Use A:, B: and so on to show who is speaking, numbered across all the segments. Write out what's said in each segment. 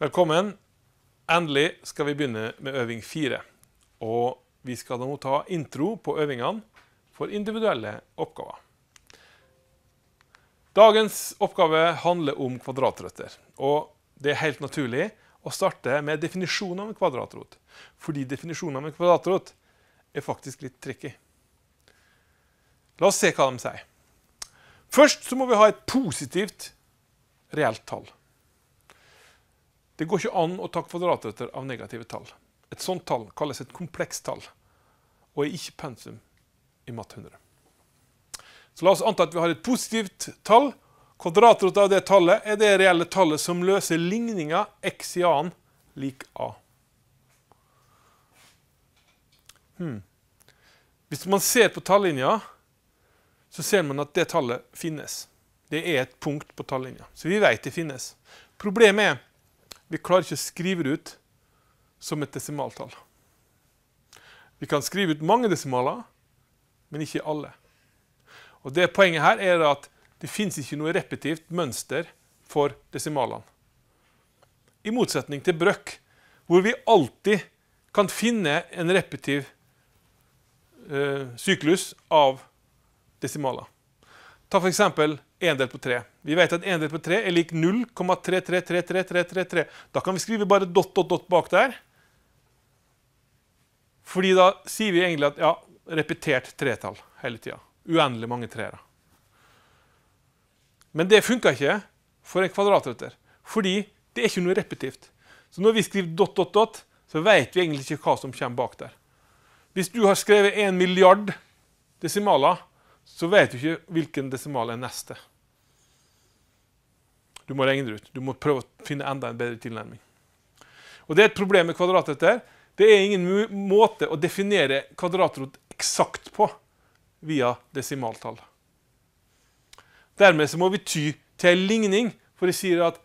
A: Velkommen. Endelig skal vi begynne med øving fire. Og vi skal nå ta intro på øvingene for individuelle oppgaver. Dagens oppgave handler om kvadratrøtter. Og det er helt naturlig å starte med definisjonen av en kvadratrot. Fordi definisjonen av en kvadratrot er faktisk litt tricky. La oss se hva de sier. Først så må vi ha et positivt reelt tall. Det går ikke an å ta kvadratrøtter av negative tall. Et sånt tall kalles et komplekst tall og er ikke pensum i matte 100. Så la oss anta at vi har et positivt tall. Kvadratrota av det tallet er det reelle tallet som løser ligninga x i a-en lik a. Hmm. Hvis man ser på tallinja, så ser man at det tallet finnes. Det er et punkt på tallinja. Så vi vet det finnes. Problemet er vi klarer ikke å skrive det ut som et desimaltall. Vi kan skrive ut mange desimaler, men ikke alle. Og det Poenget her er at det fins ikke noe repetivt mønster for desimalene. I motsetning til brøkk, hvor vi alltid kan finne en repetiv eh, syklus av desimaler. Ta f.eks. 1 delt på 3. Vi vet at 1 delt på 3 er lik 0,333333. Da kan vi skrive bare dot, dot, dot bak der. Fordi da sier vi egentlig at ja, repetert tretall hele tida. Uendelig mange treere. Men det funka ikke for en kvadratmeter. Fordi det er ikke noe repetivt. Så når vi skriver dot, dot, dot, så vet vi egentlig ikke hva som kommer bak der. Hvis du har skrevet 1 milliard desimaler, så vet du ikke hvilken desimal er neste. Du må regne det ut. Du må prøve å finne enda en bedre tilnærming. Og Det er et problem med kvadratrot. Det er ingen måte å definere kvadratrot eksakt på via desimaltall. Dermed så må vi ty til en ligning, for de sier at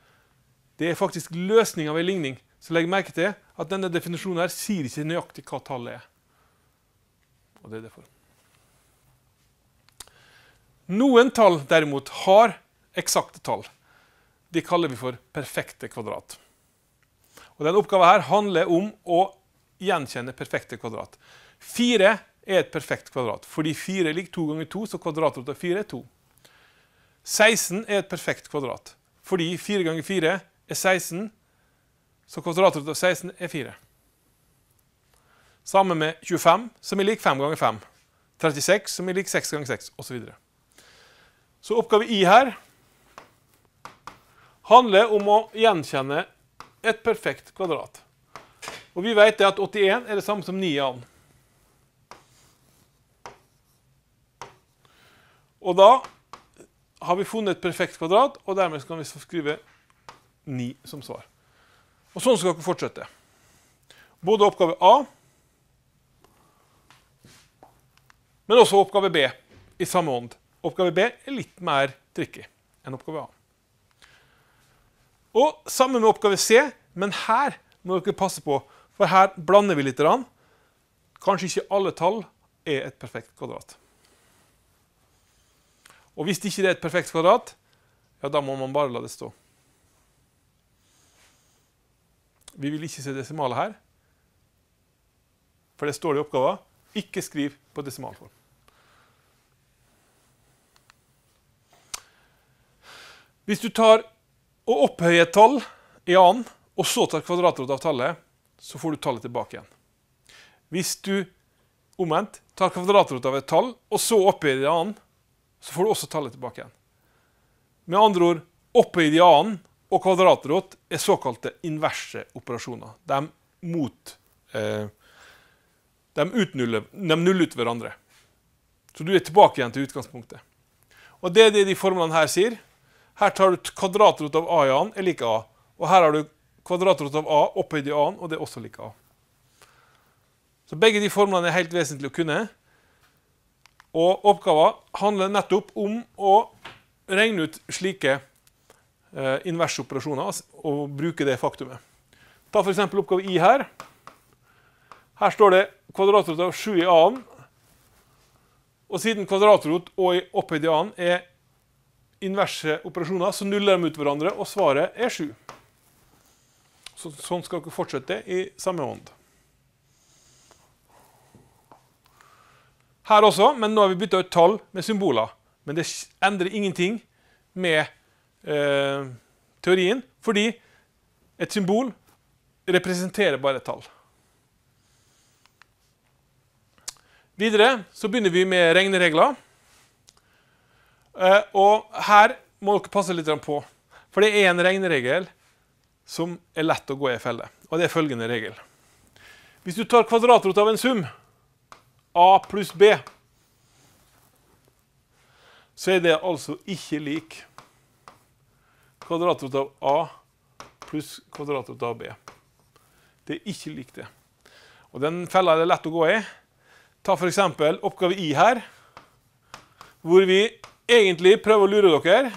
A: det er faktisk løsning av en ligning. Så legg merke til at denne definisjonen her sier ikke nøyaktig hva tallet er. Og det er det derfor. Noen tall derimot har eksakte tall. De kaller vi for perfekte kvadrat. Og Denne oppgaven her handler om å gjenkjenne perfekte kvadrat. 4 er et perfekt kvadrat, fordi 4 er lik 2 ganger 2, så kvadratrot av 4 er 2. 16 er et perfekt kvadrat, fordi 4 ganger 4 er 16, så kvadratrot av 16 er 4. Sammen med 25, som er lik 5 ganger 5. 36, som er lik 6 ganger 6, osv. Så oppgave I her handler om å gjenkjenne et perfekt kvadrat. Og vi vet det at 81 er det samme som 9 an Og da har vi funnet et perfekt kvadrat, og dermed kan vi skrive 9 som svar. Og sånn skal dere fortsette. Både oppgave A, men også oppgave B i samme ånd. Oppgave B er litt mer tricky enn oppgave A. Og sammen med oppgave C, men her må dere passe på, for her blander vi litt. Kanskje ikke alle tall er et perfekt kvadrat. Og hvis det ikke er et perfekt kvadrat, ja, da må man bare la det stå. Vi vil ikke se desimalet her, for det står det i oppgaven. Ikke skriv på desimalform. Hvis du tar og opphøyer et tall i annen, og så tar kvadratrot av tallet, så får du tallet tilbake igjen. Hvis du omvendt tar kvadratrot av et tall, og så opphøyer det i annen, så får du også tallet tilbake igjen. Med andre ord, opphøyd i annen og kvadratrot er såkalte inverse operasjoner. De, mot, eh, de, utnuller, de nuller ut hverandre. Så du er tilbake igjen til utgangspunktet. Og Det er det de formlene her sier. Her tar du kvadratrot av a i a-en, er lik a. Og her har du kvadratrot av a opphøyd i a-en, og det er også lik a. Så begge de formlene er helt vesentlige å kunne. Og oppgaven handler nettopp om å regne ut slike eh, inversoperasjoner altså, og bruke det faktumet. Ta f.eks. oppgave i her. Her står det kvadratrot av 7 i a-en. Og siden kvadratrot og opphøyd i a-en er inverse operasjoner, så nuller de ut hverandre, og svaret er 7. Så, sånn skal dere fortsette i samme hånd. Her også, men nå har vi bytta ut tall med symboler. Men det endrer ingenting med eh, teorien, fordi et symbol representerer bare et tall. Videre så begynner vi med regneregler. Eh, og her må dere passe litt på. For det er en regneregel som er lett å gå i felle. Og det er følgende regel. Hvis du tar kvadratrot av en sum, a pluss b, så er det altså ikke lik kvadratrot av a pluss kvadratrot av b. Det er ikke lik det. Og den fella er det lett å gå i. Ta for eksempel oppgave i her, hvor vi egentlig prøver å lure dere.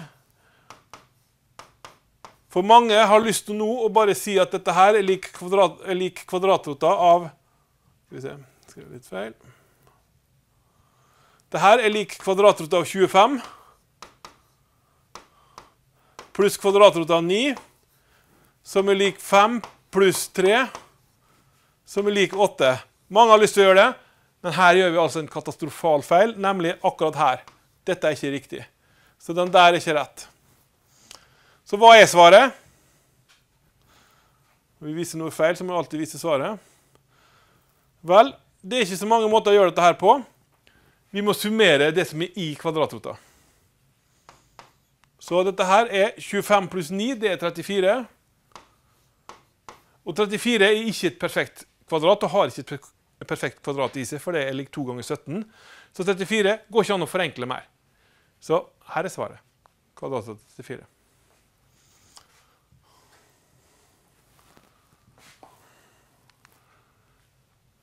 A: For mange har lyst til nå å bare si at dette her er lik, kvadrat, lik kvadratrota av Skal vi se Skrev litt feil. Det her er lik kvadratrota av 25 pluss kvadratrota av 9, som er lik 5 pluss 3, som er lik 8. Mange har lyst til å gjøre det, men her gjør vi altså en katastrofal feil, nemlig akkurat her. Dette er ikke riktig. Så den der er ikke rett. Så hva er svaret? Når vi viser noe feil, så må vi alltid vise svaret. Vel, det er ikke så mange måter å gjøre dette her på. Vi må summere det som er i kvadratrota. Så dette her er 25 pluss 9, det er 34. Og 34 er ikke et perfekt kvadrat, og har ikke et perfekt kvadrat i seg, for det er lik 2 ganger 17. Så 34 går ikke an å forenkle mer. Så her er svaret. til 884.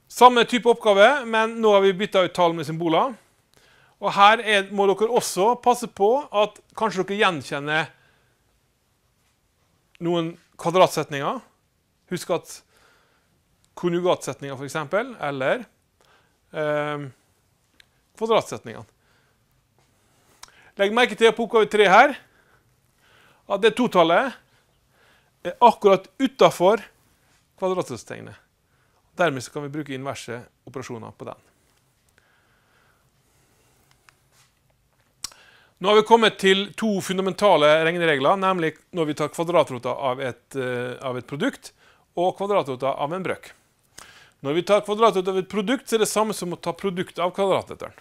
A: Samme type oppgave, men nå har vi bytta ut tall med symboler. Og her er, må dere også passe på at kanskje dere gjenkjenner noen kvadratsetninger. Husk at konjugatsetninger, f.eks., eller eh, kvadratsetningene Legg merke til på oppgave 3 her at det totallet er akkurat utafor kvadratsustegnet. Dermed kan vi bruke inverse operasjoner på den. Nå har vi kommet til to fundamentale regneregler, nemlig når vi tar kvadratrota av et, eh, av et produkt og kvadratrota av en brøk. Når vi tar kvadratrota av et produkt, så er det samme som å ta produktet av kvadratmeteren.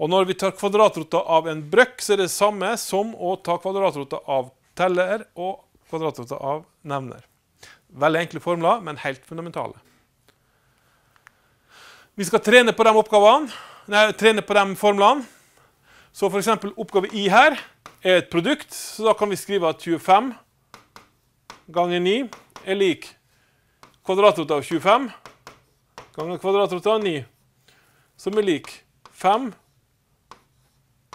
A: Og når vi tar kvadratrota av en brøkk, så er det samme som å ta kvadratrota av teller og kvadratrota av nevner. Veldig enkle formler, men helt fundamentale. Vi skal trene på de nei, trene på de formlene. Så f.eks. oppgave i her er et produkt, så da kan vi skrive at 25 ganger 9 er lik kvadratrota av 25 ganger kvadratrota av 9, som er lik 5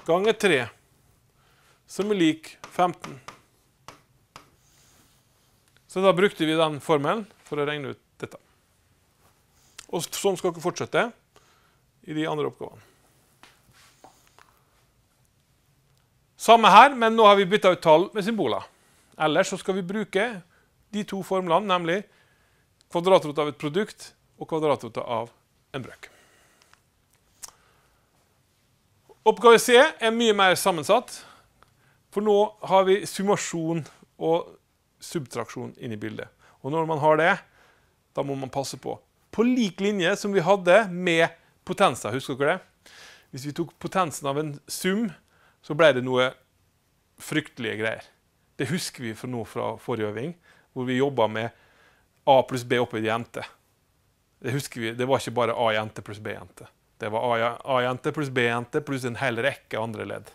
A: ganger 3, som er lik 15. Så da brukte vi den formelen for å regne ut dette. Og sånn skal dere fortsette i de andre oppgavene. Samme her, men nå har vi byttet ut tall med symboler. Ellers så skal vi bruke de to formlene, nemlig kvadratrota av et produkt og kvadratrota av en brøk. Oppgave C er mye mer sammensatt, for nå har vi summasjon og subtraksjon inne i bildet. Og når man har det, da må man passe på. På lik linje som vi hadde med potenser. Husker dere det? Hvis vi tok potensen av en sum, så ble det noe fryktelige greier. Det husker vi fra nå fra forrige øving, hvor vi jobba med A pluss B oppi i jente. Det husker vi, det var ikke bare A jente pluss B jente. Det var A-jente pluss B-jente pluss en hel rekke andre ledd.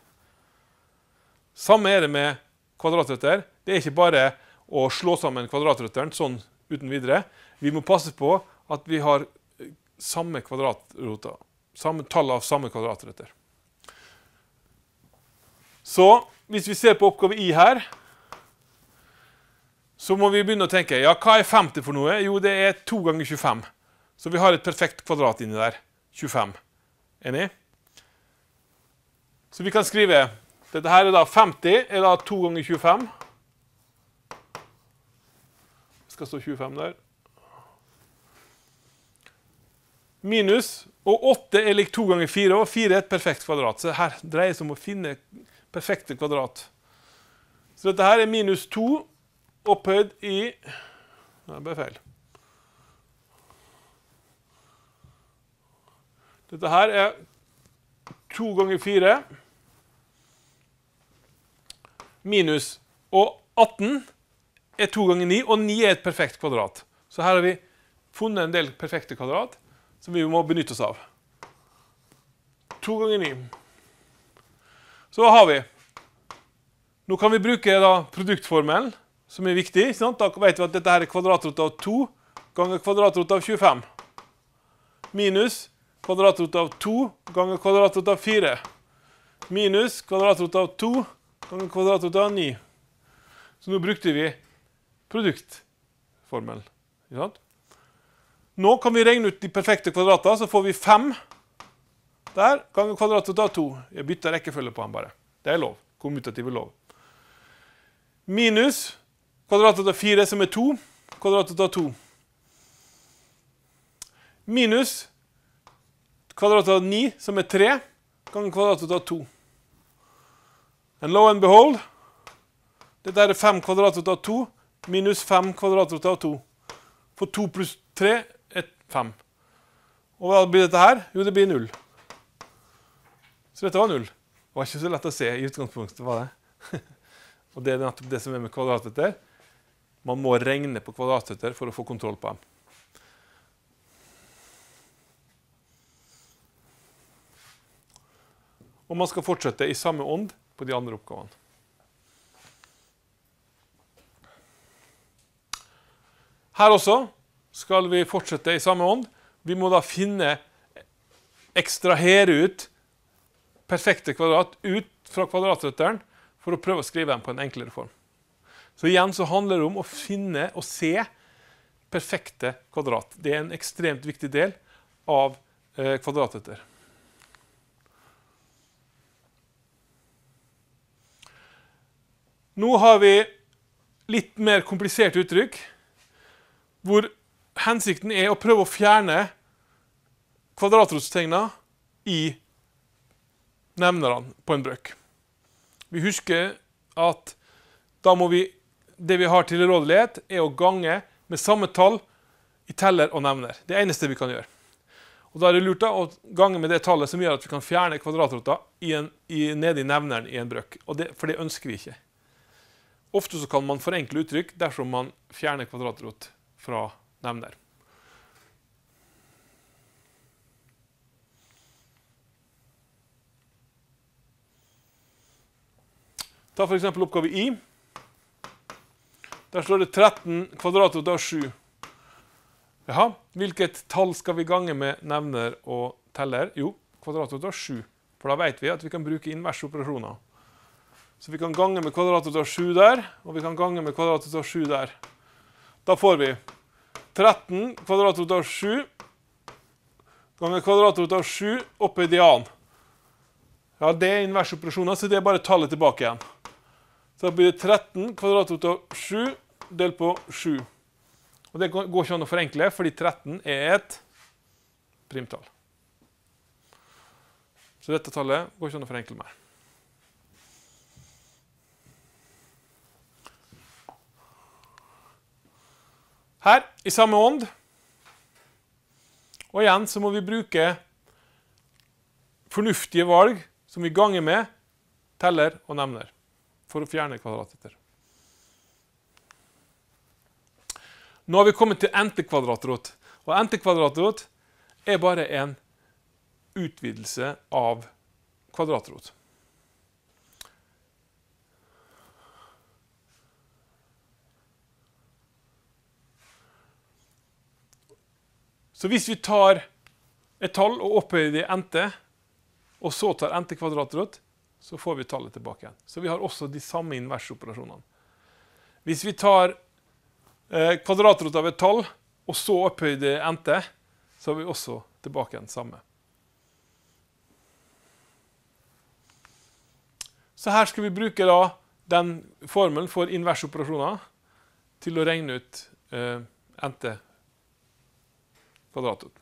A: Samme er det med kvadratrøtter. Det er ikke bare å slå sammen kvadratrøtteren, sånn uten videre. Vi må passe på at vi har eh, samme kvadratroter. Samme tall av samme kvadratrøtter. Så hvis vi ser på oppgave i her, så må vi begynne å tenke ja, hva er 50 for noe? Jo, det er 2 ganger 25. Så vi har et perfekt kvadrat inni der. 25. Enig? Så vi kan skrive Dette her er da 50 er da 2 ganger 25. Det skal stå 25 der. Minus og 8 er lik 2 ganger 4, og 4 er et perfekt kvadrat. Så her dreier det seg om å finne perfekte kvadrat. Så dette her er minus 2 opphøyd i Det ble feil. Dette her er to ganger fire minus Og 18 er to ganger ni, og ni er et perfekt kvadrat. Så her har vi funnet en del perfekte kvadrat som vi må benytte oss av. To ganger ni. Så hva har vi Nå kan vi bruke da produktformelen, som er viktig. Da vet vi at dette her er kvadratrota av 2 ganger kvadratrota av 25 minus kvadrat av 2 ganger kvadrat av 4 minus kvadrat av 2 ganger kvadrat av 9. Så nå brukte vi produktformelen. Nå kan vi regne ut de perfekte kvadratene, så får vi 5 der ganger kvadrat av 2. Jeg bytter rekkefølge på den bare. Det er lov. Kommutative lov. Minus kvadrat av 4, som er 2, kvadrat av 2. Minus Kvadrat av 9, som er 3, ganger kvadratet av 2. And low and behold Dette er 5 kvadratet av 2 minus 5 kvadratet av 2. For 2 pluss 3 er 5. Og hva blir dette her? Jo, det blir 0. Så dette var 0. Det var ikke så lett å se i utgangspunktet. var det. Og det er nettopp det som er med kvadratføtter. Man må regne på kvadratføtter for å få kontroll på dem. Og man skal fortsette i samme ånd på de andre oppgavene. Her også skal vi fortsette i samme ånd. Vi må da finne Ekstrahere ut perfekte kvadrat ut fra kvadratføtteren for å prøve å skrive dem på en enklere form. Så igjen så handler det om å finne og se perfekte kvadrat. Det er en ekstremt viktig del av eh, Nå har vi litt mer komplisert uttrykk, hvor hensikten er å prøve å fjerne kvadratrotstegna i nevnerne på en brøk. Vi husker at da må vi det vi har til rådighet, er å gange med samme tall i teller og nevner. Det eneste vi kan gjøre. Og Da er det lurt å gange med det tallet som gjør at vi kan fjerne kvadratrota i i, nede i nevneren i en brøk. Og det, for det ønsker vi ikke. Ofte så kan man forenkle uttrykk dersom man fjerner kvadratrot fra nevner. Ta f.eks. oppgave I. Der står det 13 kvadratrot av 7. Jaha, hvilket tall skal vi gange med nevner og teller? Jo, kvadratrot av 7. For da vet vi at vi kan bruke inverse operasjoner. Så vi kan gange med kvadratet av 7 der, og vi kan gange med kvadratet av 7 der. Da får vi 13 kvadratet av 7 ganger kvadratet av 7 oppe i dianen. Ja, det er inversoperasjonen, så det er bare tallet tilbake igjen. Så da blir det 13 kvadratet av 7 delt på 7. Og det går ikke an å forenkle, fordi 13 er et primtall. Så dette tallet går ikke an å forenkle mer. her i samme ånd. Og igjen så må vi bruke fornuftige valg som vi ganger med, teller og nevner, for å fjerne kvadratmeter. Nå har vi kommet til NT-kvadratrot. Og NT-kvadratrot er bare en utvidelse av kvadratrot. Så hvis vi tar et tall og opphøyer det i NT, og så tar NT kvadratrot, så får vi tallet tilbake igjen. Så vi har også de samme inversoperasjonene. Hvis vi tar eh, kvadratrot av et tall, og så opphøyer det i NT, så har vi også tilbake igjen samme. Så her skal vi bruke da den formelen for inversoperasjoner til å regne ut eh, NT kvadratet.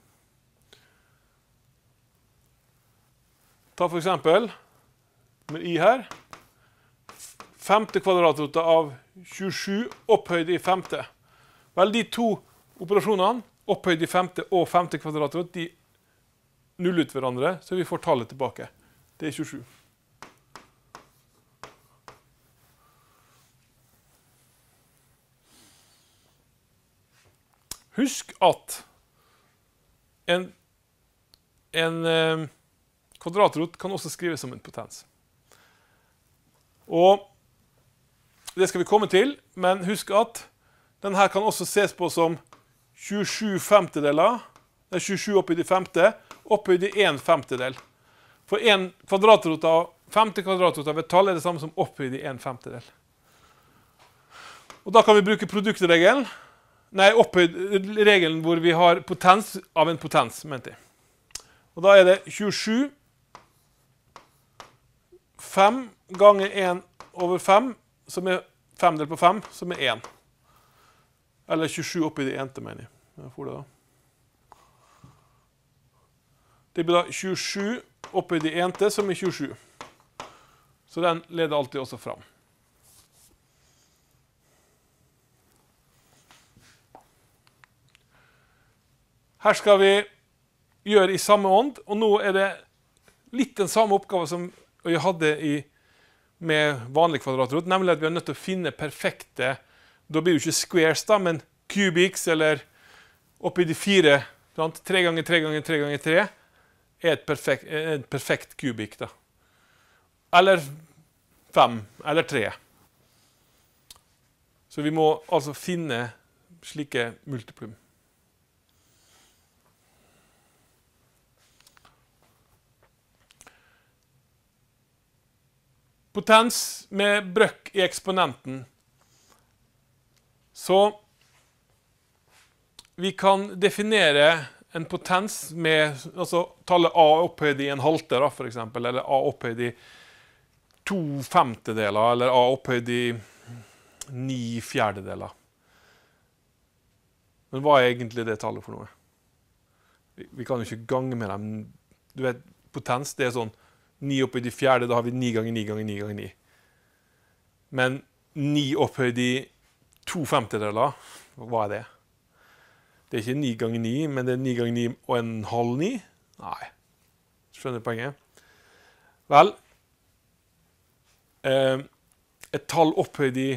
A: Ta for eksempel med i her femte kvadratrota av 27 opphøyd i femte. Vel, de to operasjonene, opphøyd i femte og femte kvadratrot, de nuller ut hverandre, så vi får tallet tilbake. Det er 27. Husk at en, en eh, kvadratrot kan også skrives som en potens. Og det skal vi komme til, men husk at denne kan også ses på som 27 femtedeler. Det er 27 oppi de femte, oppi de 1 femtedel. For 1 kvadratrot av femte kvadratrot av et tall er det samme som oppi de 1 femtedel. Og da kan vi bruke produktregelen. Nei, opphøyd regelen hvor vi har potens av en potens, mente jeg. Og da er det 27 5 ganger 1 over 5, som er 5 delt på 5, som er 1. Eller 27 oppi det ente, mener jeg. jeg det, da. det blir da 27 oppi det ente, som er 27. Så den leder alltid også fram. Her skal vi gjøre i samme ånd, og nå er det litt den samme oppgaven som vi hadde i, med vanlig kvadratrot, nemlig at vi er nødt til å finne perfekte Da blir det ikke squares, da, men cubics eller oppi de fire. Sant? tre ganger tre ganger tre ganger tre, er et perfekt, perfekt kubikk. da. Eller fem, eller tre. Så vi må altså finne slike multiplum. potens med brøkk i eksponenten. Så vi kan definere en potens med altså tallet A opphøyd i en halte, da, for eksempel, eller A opphøyd i to femtedeler, eller A opphøyd i ni fjerdedeler. Men hva er egentlig det tallet for noe? Vi, vi kan jo ikke gange med dem. Du vet, potens, det er sånn 9 opphøyd i fjerde, da har vi 9 ganger 9 ganger 9 ganger 9. Men 9 opphøyd i to femtedeler, hva er det? Det er ikke 9 ganger 9, men det er 9 ganger 9 og en halv 9? Nei. Skjønner poenget? Vel eh, Et tall opphøyd i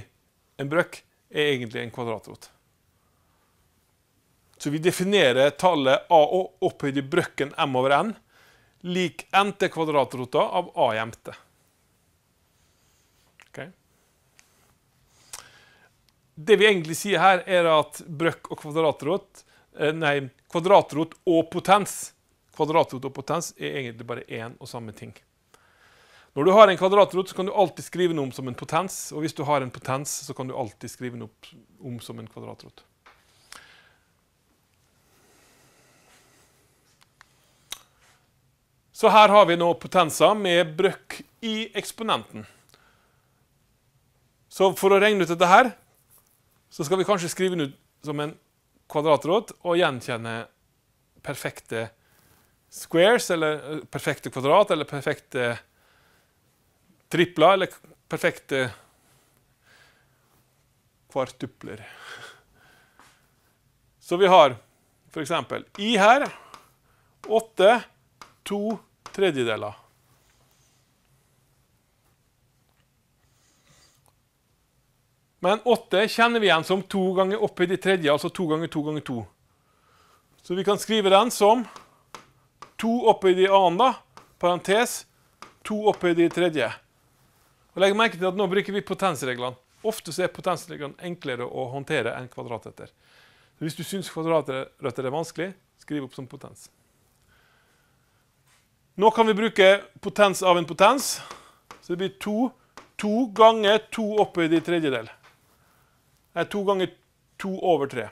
A: en brøk er egentlig en kvadratrot. Så vi definerer tallet a opphøyd i brøkken m over n lik nt kvadratrota av a i mt. Okay. Det vi egentlig sier her, er at brøkk og kvadratrot eh, Nei, kvadratrot og potens Kvadratrot og potens er egentlig bare én og samme ting. Når du har en kvadratrot, så kan du alltid skrive noe om som en potens. Og hvis du har en potens, så kan du alltid skrive noe om som en kvadratrot. Så her har vi nå potenser med brøkk i eksponenten. Så for å regne ut dette her, så skal vi kanskje skrive den ut som en kvadratråd og gjenkjenne perfekte squares, eller eh, perfekte kvadrat, eller perfekte tripler, eller perfekte kvartupler. Så vi har for eksempel i her 8, 2, 3 tredjedeler. Men åtte kjenner vi igjen som to ganger oppe i det tredje, altså to ganger to ganger to. Så vi kan skrive den som to oppe i det andre, da, parentes, to oppe i det tredje. Og Legg merke til at nå bruker vi potensreglene. Ofte så er potensreglene enklere å håndtere enn kvadratretter. hvis du syns kvadratrøtter er vanskelig, skriv opp som potens. Nå kan vi bruke potens av en potens. Så det blir to, to ganger to opphøyd i tredjedel. er to ganger to over tre.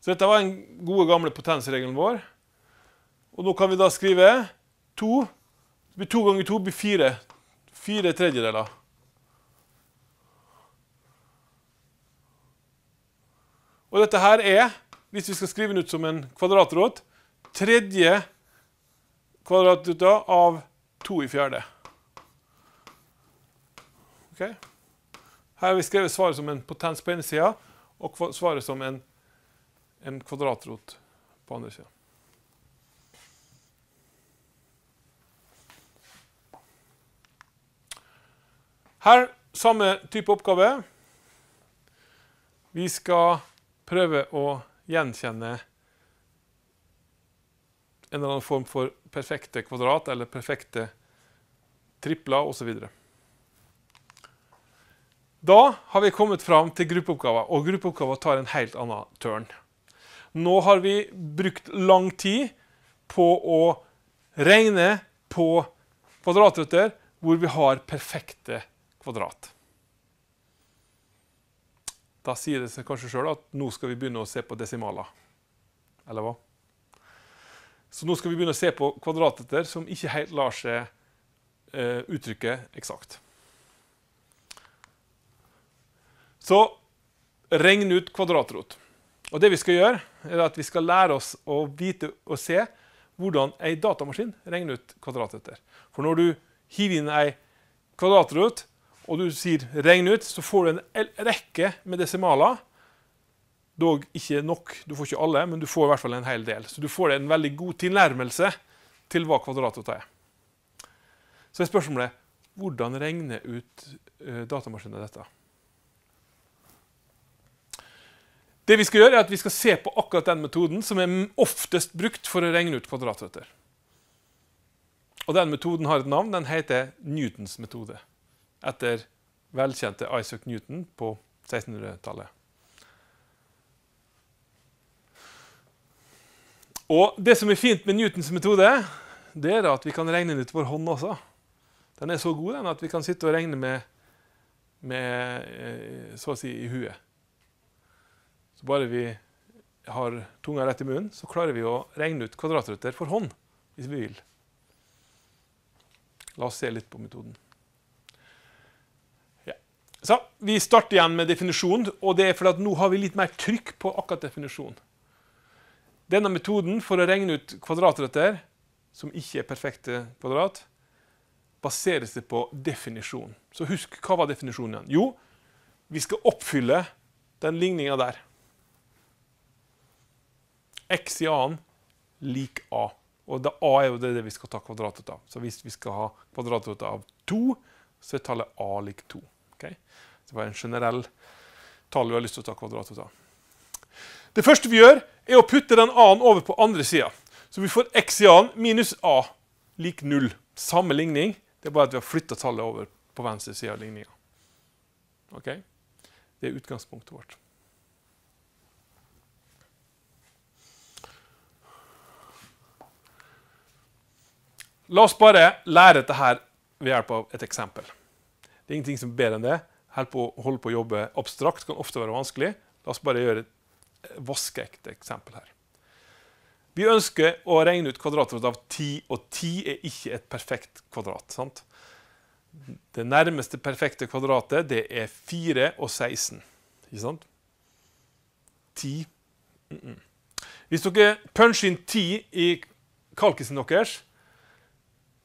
A: Så dette var den gode, gamle potensregelen vår. Og nå kan vi da skrive to det blir To ganger to blir fire. Fire tredjedeler. Og dette her er, hvis vi skal skrive den ut som en kvadratråd, tredje kvadratruta av 2 i fjerde. Okay. Her har vi skrevet svaret som en potens på ene sida, og svaret som en, en kvadratrot på andre sida. Her samme type oppgave. Vi skal prøve å gjenkjenne en eller annen form for perfekte kvadrat eller perfekte tripler osv. Da har vi kommet fram til gruppeoppgaver, og gruppeoppgaver tar en helt annen tørn. Nå har vi brukt lang tid på å regne på kvadratrøtter hvor vi har perfekte kvadrat. Da sier det seg kanskje sjøl at nå skal vi begynne å se på desimaler. Eller hva? Så nå skal vi begynne å se på kvadrateter som ikke helt lar seg eh, uttrykke eksakt. Så regn ut kvadratrot. Og det vi skal gjøre, er at vi skal lære oss å vite og se hvordan ei datamaskin regner ut kvadrateter. For når du hiver inn ei kvadratrot, og du sier 'regn ut', så får du en rekke med desimaler Dog ikke nok. Du får ikke alle, men du får i hvert fall en hel del. Så du får en veldig god tilnærmelse til hva kvadratrota er. Så er spørsmålet hvordan regner ut eh, datamaskinen dette? Det Vi skal gjøre er at vi skal se på akkurat den metoden som er oftest brukt for å regne ut kvadratrøtter. Og Den metoden har et navn. Den heter Newtons metode. Etter velkjente Isaac Newton på 1600-tallet. Og det som er fint med Newtons metode, det er at vi kan regne den ut vår hånd også. Den er så god den at vi kan sitte og regne med, med eh, så å si i huet. Så bare vi har tunga rett i munnen, så klarer vi å regne ut kvadratruter for hånd hvis vi vil. La oss se litt på metoden. Ja. Så, vi starter igjen med definisjonen, og det er fordi at nå har vi litt mer trykk på akkurat definisjonen. Denne metoden for å regne ut kvadratrøtter som ikke er perfekte kvadrat, baserer seg på definisjon. Så husk, hva var definisjonen? igjen? Jo, vi skal oppfylle den ligninga der. X i a-en lik a. Og da A er jo det, vi skal ta kvadratet av. Så hvis vi skal ha kvadratet av 2, så er tallet A lik 2. Okay? Det var en generell tall vi har lyst til å ta kvadratet av. Det første vi gjør, er å putte den a-en over på andre sida. Så vi får x i a-en minus a lik null. Samme ligning, det er bare at vi har flytta tallet over på venstre side av ligninga. Okay? Det er utgangspunktet vårt. La oss bare lære dette her ved hjelp av et eksempel. Det er ingenting som er bedre enn det. Holde på å jobbe abstrakt kan ofte være vanskelig. La oss bare gjøre et Eh, vaskeekte eksempel her. Vi ønsker å regne ut kvadratroten av 10, og 10 er ikke et perfekt kvadrat. sant? Det nærmeste perfekte kvadratet det er 4 og 16. Ikke sant? 10. Mm -mm. Hvis dere puncher inn 10 i kalkisen deres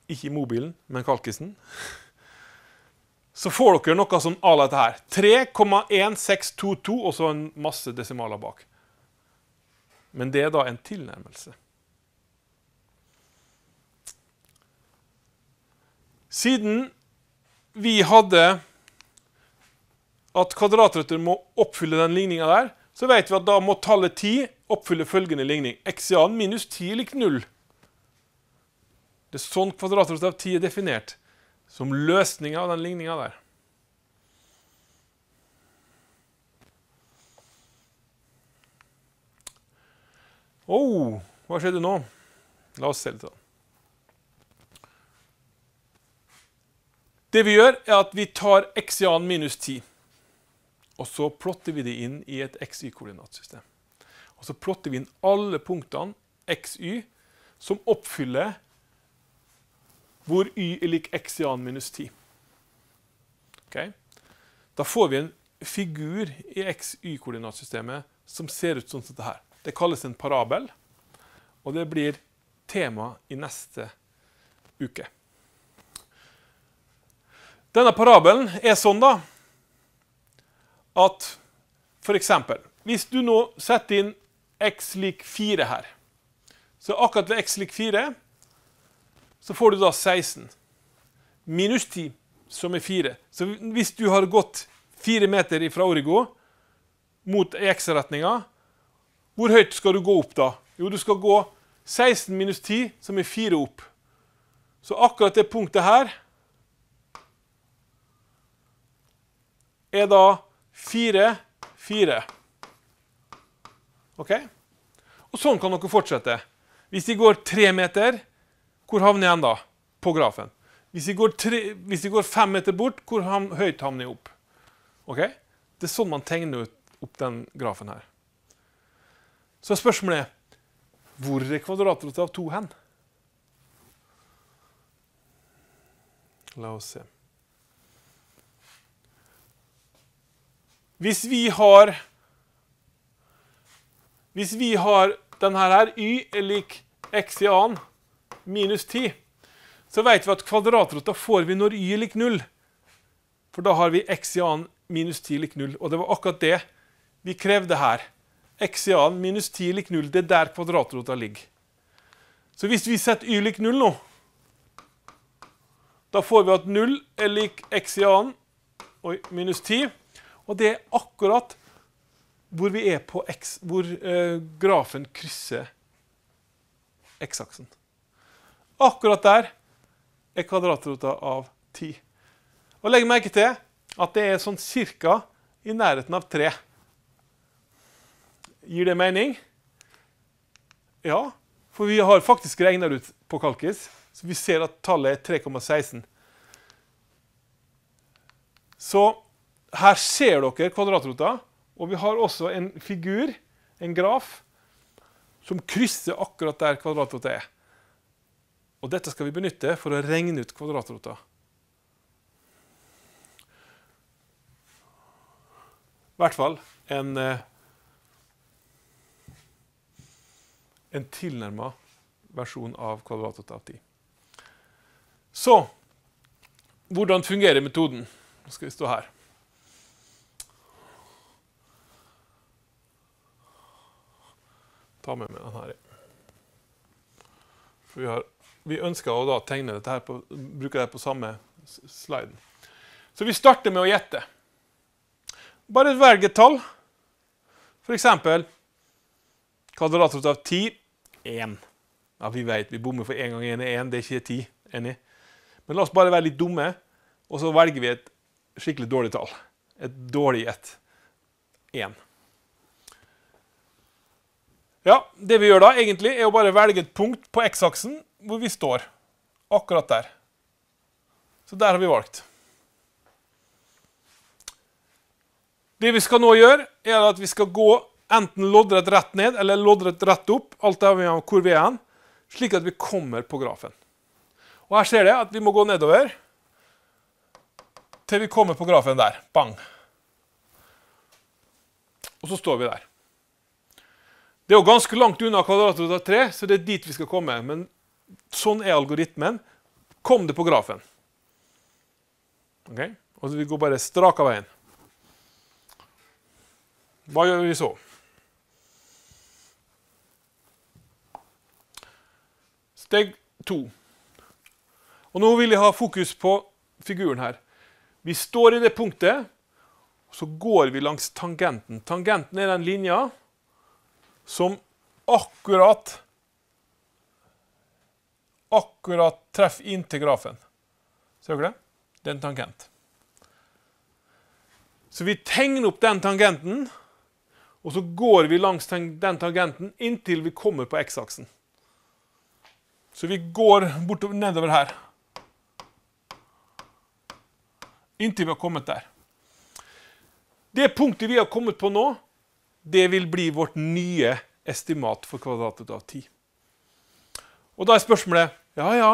A: Ikke i mobilen, men kalkisen så får dere noe som à la dette her. 3,1622 og så en masse desimaler bak. Men det er da en tilnærmelse. Siden vi hadde at kvadratrøtter må oppfylle den ligninga der, så vet vi at da må tallet 10 oppfylle følgende ligning. Eksian minus 10 lik 0. Det er sånn kvadratrøtter av 10 er definert som løsninga av den ligninga der. Å, oh, hva skjedde nå? La oss se litt. Da. Det vi gjør, er at vi tar x-i-an minus 10. Og så plotter vi det inn i et xy-koordinatsystem. Og så plotter vi inn alle punktene xy som oppfyller hvor y er lik x i an minus 10. Okay. Da får vi en figur i x-y-koordinatsystemet som ser ut sånn som dette her. Det kalles en parabel, og det blir tema i neste uke. Denne parabelen er sånn da, at for eksempel, hvis du nå setter inn x lik 4 her, så akkurat ved x lik 4 så får du da 16. Minus 10, som er 4. Så hvis du har gått 4 meter fra origo mot x-retninga, hvor høyt skal du gå opp da? Jo, du skal gå 16 minus 10, som er 4 opp. Så akkurat det punktet her er da 4, 4. OK? Og sånn kan dere fortsette. Hvis de går 3 meter hvor havner jeg da på grafen? Hvis jeg, tre, hvis jeg, går fem meter bort, hvor ham, høyt havner jeg opp? Okay? Det er sånn man tegner ut, opp den grafen her. Så spørsmålet er hvor er kvadratrotet av to hen? La oss se. Hvis vi har Hvis vi har denne her, y er lik x i annen minus 10, så vet vi at kvadratrota får vi når y er lik 0. For da har vi x i annen minus 10 lik 0. Og det var akkurat det vi krevde her. x i annen minus 10 lik 0. Det er der kvadratrota ligger. Så hvis vi setter y lik 0 nå, da får vi at 0 er lik x i annen oi, minus 10. Og det er akkurat hvor vi er på x, hvor eh, grafen krysser x-aksen. Akkurat der er kvadratrota av 10. Og legg merke til at det er sånn cirka i nærheten av 3. Gir det mening? Ja, for vi har faktisk regna ut på kalkis, så vi ser at tallet er 3,16. Så her ser dere kvadratrota, og vi har også en figur, en graf, som krysser akkurat der kvadratrota er. Og dette skal vi benytte for å regne ut kvadratrota. I hvert fall en, eh, en tilnærma versjon av kvadratrota av 10. Så hvordan fungerer metoden? Nå skal vi stå her. Ta med meg denne. For vi har vi ønsker å da tegne dette her på, bruke det på samme sliden. Så vi starter med å gjette. Bare velg et tall. For eksempel, kvadratrot av 10 1. Ja, vi vet vi bommer for 1 gang 1 er 1. Det er ikke 10. Enig? Men la oss bare være litt dumme, og så velger vi et skikkelig dårlig tall. Et dårlig et 1. Ja, Det vi gjør da, egentlig, er å bare velge et punkt på x-aksen hvor vi står. Akkurat der. Så der har vi valgt. Det vi skal nå gjøre, er at vi skal gå enten loddrett rett ned eller loddrett rett opp, alt avhengig av hvor vi er hen, slik at vi kommer på grafen. Og her ser det at vi må gå nedover til vi kommer på grafen der. Bang. Og så står vi der. Det er jo ganske langt unna kvadratet av 3, så det er dit vi skal komme. Men sånn er algoritmen. Kom det på grafen. Okay? Og Vi går bare strak av veien. Hva gjør vi så? Steg to. Og Nå vil jeg ha fokus på figuren her. Vi står i det punktet, så går vi langs tangenten. Tangenten er den linja som akkurat Akkurat treffer inn til grafen. Ser dere det? Det er en tangent. Så vi tegner opp den tangenten, og så går vi langs den tangenten inntil vi kommer på X-aksen. Så vi går bortover, nedover her. Inntil vi har kommet der. Det punktet vi har kommet på nå, det vil bli vårt nye estimat for kvadratet av 10. Og da er spørsmålet Ja, ja,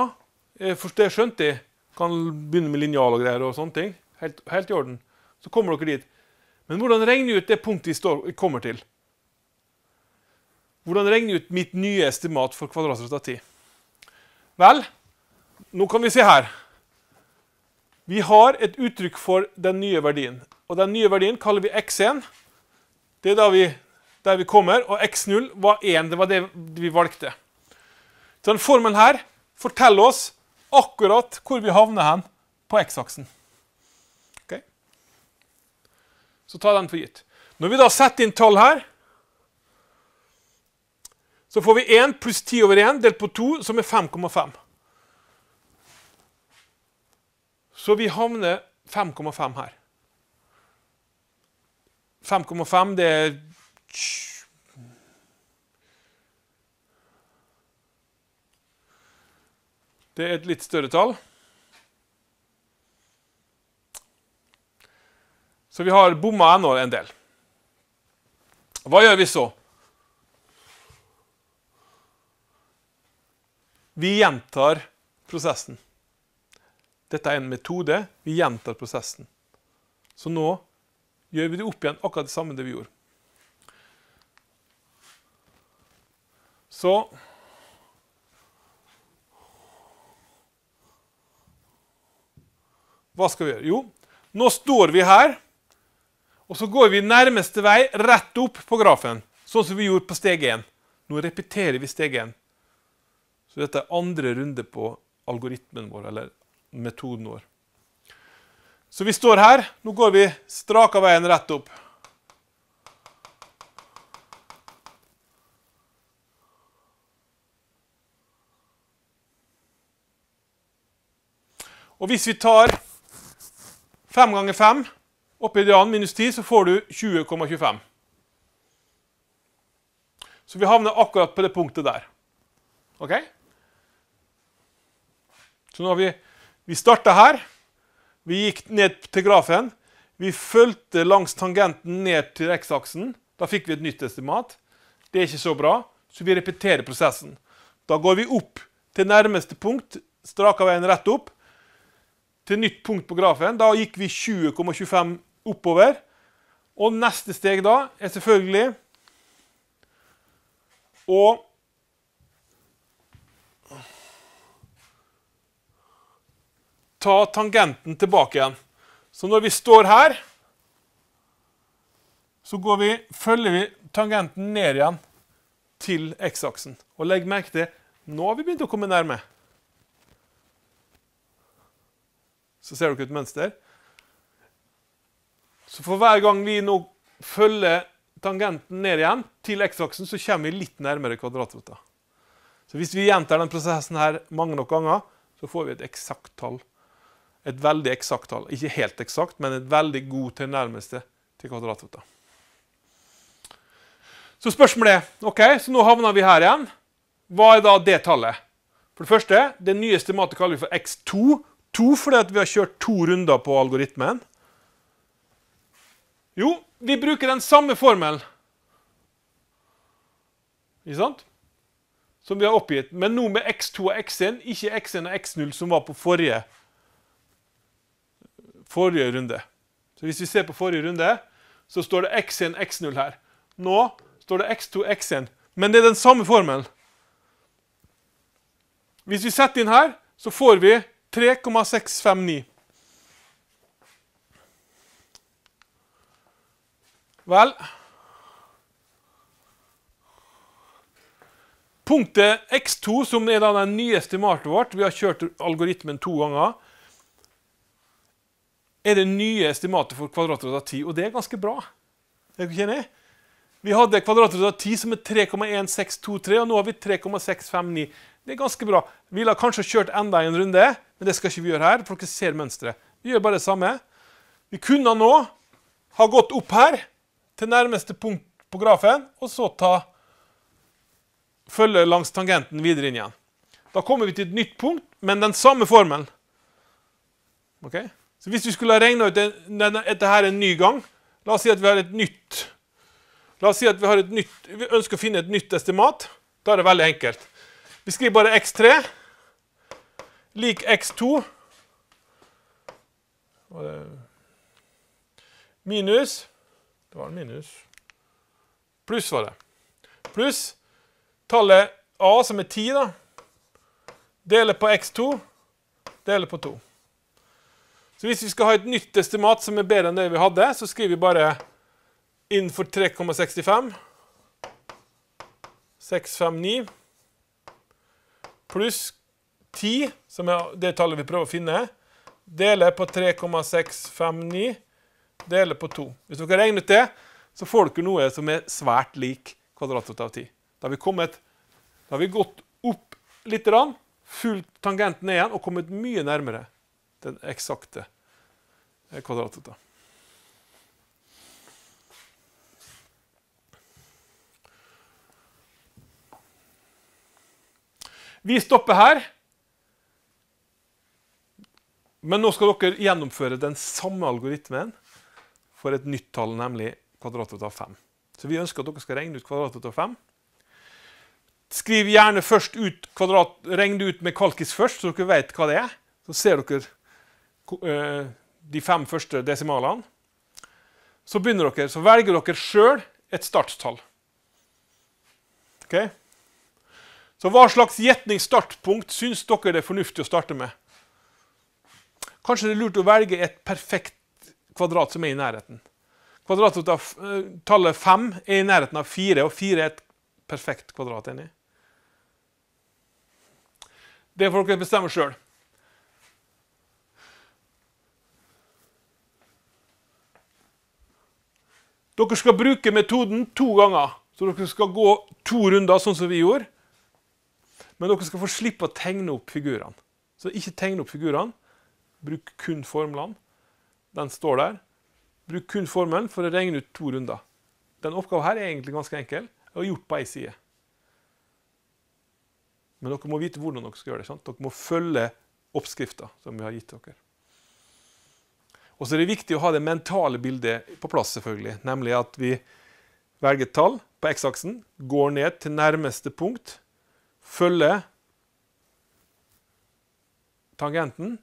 A: eh, jeg forstår, skjønt det. Kan begynne med linjal og greier og sånne ting. Helt, helt, i orden. Så kommer dere dit. Men hvordan regner jeg ut det punktet vi står, kommer til? Hvordan regner jeg ut mitt nye estimat for kvadratet av 10? Vel, nå kan vi se her. Vi har et uttrykk for den nye verdien. Og den nye verdien kaller vi x1. Det er der vi, der vi kommer. Og X0 var 1. Det var det vi valgte. Så den formelen her forteller oss akkurat hvor vi havner hen på X-aksen. Okay. Så ta den for gitt. Når vi da setter inn tall her, så får vi 1 pluss 10 over 1 delt på 2, som er 5,5. Så vi havner 5,5 her. 5,5, det er Det er et litt større tall. Så vi har bomma ennå en del. Hva gjør vi så? Vi gjentar prosessen. Dette er en metode. Vi gjentar prosessen. Så nå gjør vi det opp igjen akkurat det samme det vi gjorde. Så Hva skal vi gjøre? Jo, nå står vi her, og så går vi nærmeste vei rett opp på grafen. Sånn som vi gjorde på steg 1. Nå repeterer vi steg 1. Så dette er andre runde på algoritmen vår, eller metoden vår. Så vi står her. Nå går vi straka veien rett opp. Og hvis vi tar 5 ganger 5 oppi idealen minus 10, så får du 20,25. Så vi havner akkurat på det punktet der. OK? Så nå har vi Vi starta her. Vi gikk ned til grafen. Vi fulgte langs tangenten ned til x-aksen. Da fikk vi et nytt estimat. Det er ikke så bra, så vi repeterer prosessen. Da går vi opp til nærmeste punkt, straka veien rett opp, til nytt punkt på grafen. Da gikk vi 20,25 oppover. Og neste steg da er selvfølgelig å ta tangenten tilbake igjen. Så når vi står her, så vi, følger vi tangenten ned igjen til x-aksen. Og legg merke til nå har vi begynt å komme nærme. Så ser dere et mønster. Så for hver gang vi nå følger tangenten ned igjen til x-aksen, så kommer vi litt nærmere kvadratrota. Så hvis vi gjentar den prosessen her mange nok ganger, så får vi et eksakt tall et veldig eksakt tall. Ikke helt eksakt, men et veldig god tilnærmelse til kvadratføtter. Så spørsmålet er ok, så nå havner vi her igjen. Hva er da det tallet? For det første, det nye estimatet kaller vi for X2. 2 fordi vi har kjørt to runder på algoritmen. Jo, vi bruker den samme formelen. Ikke sant? Som vi har oppgitt, men nå med X2 og X1, ikke X1 og X0 som var på forrige forrige runde. Så Hvis vi ser på forrige runde, så står det x1, x0 her. Nå står det x2, x1. Men det er den samme formelen. Hvis vi setter inn her, så får vi 3,659. Vel Punktet x2, som er den nyeste estimatet vårt Vi har kjørt algoritmen to ganger er det nye estimatet for kvadratrotet av 10, og det er ganske bra. Er du ikke enig? Vi hadde kvadratrotet av 10 som er 3,1623, og nå har vi 3,659. Det er ganske bra. Vi ville kanskje kjørt enda en runde, men det skal ikke vi gjøre her. for dere ser mønstret. Vi gjør bare det samme. Vi kunne nå ha gått opp her til nærmeste punkt på grafen, og så ta, følge langs tangenten videre inn igjen. Da kommer vi til et nytt punkt, men den samme formelen. Okay? Så Hvis vi skulle ha regna ut dette her en ny gang La oss si at vi har et nytt La oss si at vi, har et nytt, vi ønsker å finne et nytt estimat. Da er det veldig enkelt. Vi skriver bare x3 lik x2 Minus Det var en minus. Pluss var det. Pluss tallet a, som er 10, da, deler på x2, deler på 2. Så hvis vi skal ha et nytt estimat som er bedre enn det vi hadde, så skriver vi bare innenfor 3,65 659 pluss 10, som er det tallet vi prøver å finne, deler på 3,659 deler på 2. Hvis dere har regnet det, så får dere noe som er svært lik kvadratrot av 10. Da har vi, kommet, da har vi gått opp litt, fulgt tangenten ned igjen og kommet mye nærmere den eksakte eh, kvadratete. Vi stopper her. Men nå skal dere gjennomføre den samme algoritmen for et nytt tall, nemlig kvadratet av 5. Så vi ønsker at dere skal regne ut kvadratet av 5. Skriv gjerne først ut kvadrat, regn det ut med kalkis først, så dere vet hva det er. Så ser dere Eh, de fem første desimalene, så, begynner dere, så velger dere sjøl et starttall. ok Så hva slags gjetning-startpunkt syns dere det er fornuftig å starte med? Kanskje det er lurt å velge et perfekt kvadrat som er i nærheten. Kvadratet eh, av tallet 5 er i nærheten av 4, og 4 er et perfekt kvadrat. enig. Det får dere bestemme sjøl. Dere skal bruke metoden to ganger. Så dere skal gå to runder, sånn som vi gjorde. Men dere skal få slippe å tegne opp figurene. Så ikke tegne opp figurene. Bruk kun formlene. Den står der. Bruk kun formelen for å regne ut to runder. Den oppgaven her er egentlig ganske enkel og gjort på ei side. Men dere må vite hvordan dere skal gjøre det. Sant? Dere må følge oppskrifta som vi har gitt dere. Og så er det viktig å ha det mentale bildet på plass, selvfølgelig. Nemlig at vi velger et tall på X-aksen, går ned til nærmeste punkt, følger tangenten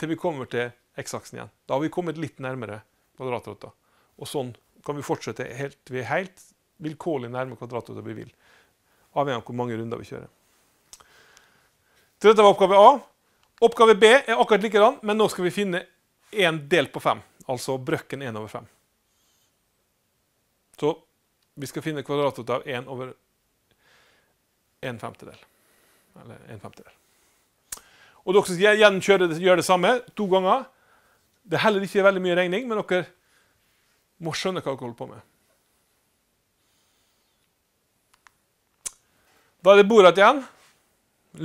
A: til vi kommer til X-aksen igjen. Da har vi kommet litt nærmere kvadratrota. Og sånn kan vi fortsette helt, vi er helt vilkårlig nærme kvadratrota vi vil. Avhengig av hvor mange runder vi kjører. Så dette var oppgave A. Oppgave B er akkurat likedan, men nå skal vi finne 1 delt på 5, altså brøkken 1 over 5. Så vi skal finne kvadratet av 1 over 1 femtedel. Eller 1 femtedel. Og dere skal igjen det, gjøre det samme to ganger. Det er heller ikke veldig mye regning, men dere må skjønne hva dere holder på med. Da er det bordet igjen.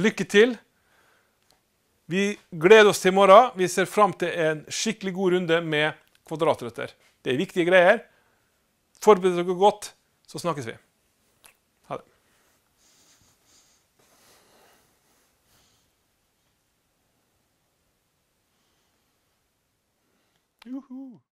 A: Lykke til. Vi gleder oss til i morgen. Vi ser fram til en skikkelig god runde med kvadratrøtter. Det er viktige greier. Forbered dere godt, så snakkes vi. Ha det.